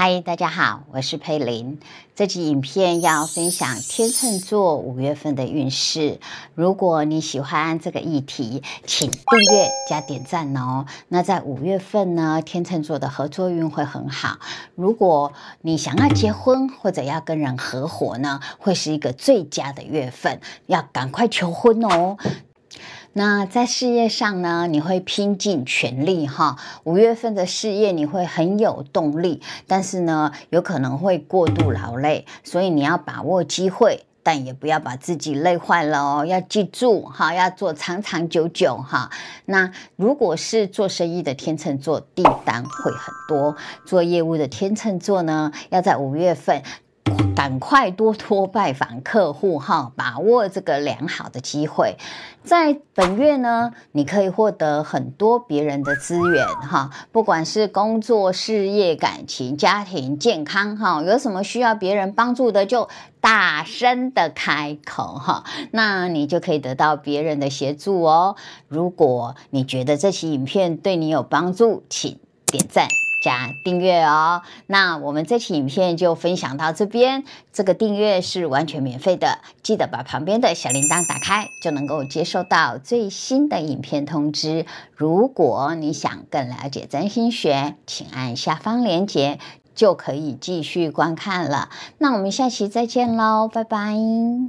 嗨，大家好，我是佩林。这集影片要分享天秤座五月份的运势。如果你喜欢这个议题，请订阅加点赞哦。那在五月份呢，天秤座的合作运会很好。如果你想要结婚或者要跟人合伙呢，会是一个最佳的月份，要赶快求婚哦。那在事业上呢，你会拼尽全力哈。五月份的事业你会很有动力，但是呢，有可能会过度劳累，所以你要把握机会，但也不要把自己累坏了哦。要记住哈，要做长长久久哈。那如果是做生意的天秤座，订单会很多；做业务的天秤座呢，要在五月份。赶快多多拜访客户哈，把握这个良好的机会。在本月呢，你可以获得很多别人的资源哈，不管是工作、事业、感情、家庭、健康哈，有什么需要别人帮助的，就大声的开口哈，那你就可以得到别人的协助哦。如果你觉得这期影片对你有帮助，请点赞。加订阅哦，那我们这期影片就分享到这边。这个订阅是完全免费的，记得把旁边的小铃铛打开，就能够接收到最新的影片通知。如果你想更了解占星学，请按下方链接就可以继续观看了。那我们下期再见喽，拜拜。